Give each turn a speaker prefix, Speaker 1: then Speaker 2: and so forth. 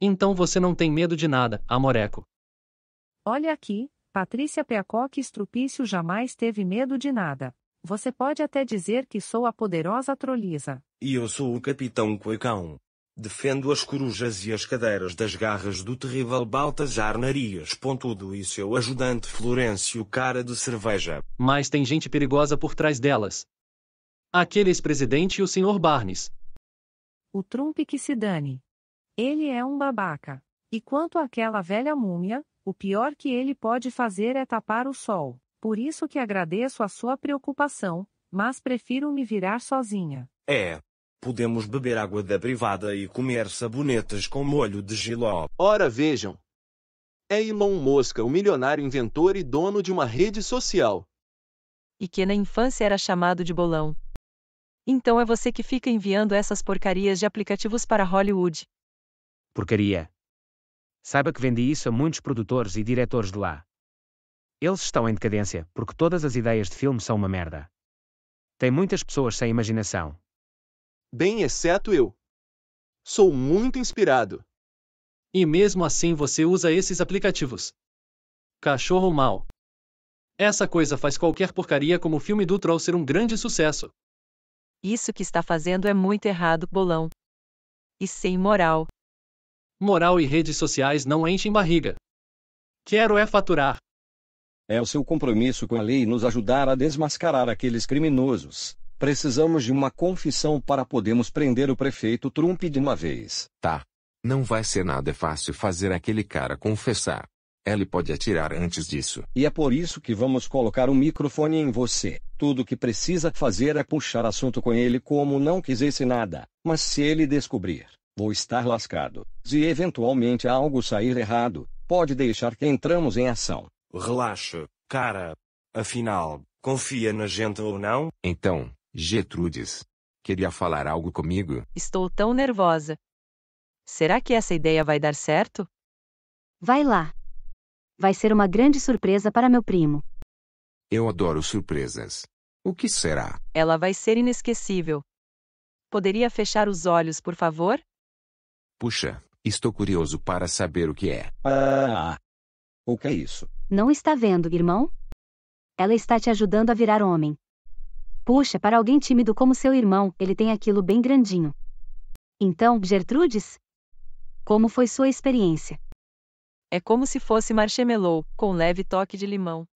Speaker 1: Então você não tem medo de nada, amoreco.
Speaker 2: Olha aqui, Patrícia Peacock Estrupício jamais teve medo de nada. Você pode até dizer que sou a poderosa troliza.
Speaker 3: E eu sou o capitão cuecão. Defendo as corujas e as cadeiras das garras do terrível Baltasar Narias Pontudo e seu ajudante Florencio
Speaker 1: Cara de Cerveja. Mas tem gente perigosa por trás delas. Aquele ex-presidente e o Sr. Barnes.
Speaker 2: O Trump que se dane. Ele é um babaca. E quanto àquela velha múmia, o pior que ele pode fazer é tapar o sol. Por isso que agradeço a sua preocupação, mas prefiro me virar sozinha.
Speaker 3: É. Podemos beber água da privada e comer sabonetes com molho de
Speaker 1: giló. Ora vejam. É Elon Musk, o milionário inventor e dono de uma rede social.
Speaker 4: E que na infância era chamado de bolão. Então é você que fica enviando essas porcarias de aplicativos para Hollywood.
Speaker 1: Porcaria. Saiba que vendi isso a muitos produtores e diretores de lá. Eles estão em decadência porque todas as ideias de filme são uma merda. Tem muitas pessoas sem imaginação. Bem, exceto eu. Sou muito inspirado. E mesmo assim você usa esses aplicativos. Cachorro mal. Essa coisa faz qualquer porcaria como o filme do Troll ser um grande sucesso.
Speaker 4: Isso que está fazendo é muito errado, bolão. E sem moral.
Speaker 1: Moral e redes sociais não enchem barriga. Quero é faturar. É o seu compromisso com a lei nos ajudar a desmascarar aqueles criminosos. Precisamos de uma
Speaker 3: confissão para podermos prender o prefeito Trump de uma vez. Tá. Não vai ser nada é fácil fazer aquele cara confessar. Ele pode atirar antes disso. E é por isso que vamos colocar um microfone em você. Tudo que precisa fazer é puxar assunto com ele como não quisesse nada. Mas se ele descobrir, Vou estar lascado. Se eventualmente algo sair errado, pode deixar que entramos em ação. Relaxa, cara. Afinal, confia na gente ou não? Então, Gertrudes, Queria falar algo comigo?
Speaker 4: Estou tão nervosa. Será que essa ideia vai dar certo? Vai lá. Vai ser uma grande surpresa para meu primo.
Speaker 3: Eu adoro surpresas. O que será?
Speaker 4: Ela vai ser inesquecível. Poderia fechar os olhos, por favor?
Speaker 3: Puxa, estou curioso para saber o que é. Ah, o que é isso?
Speaker 4: Não está vendo, irmão? Ela está te ajudando a virar homem. Puxa, para alguém tímido como seu irmão, ele tem aquilo bem grandinho. Então, Gertrudes? Como foi sua experiência? É como se fosse marshmallow, com leve toque de limão.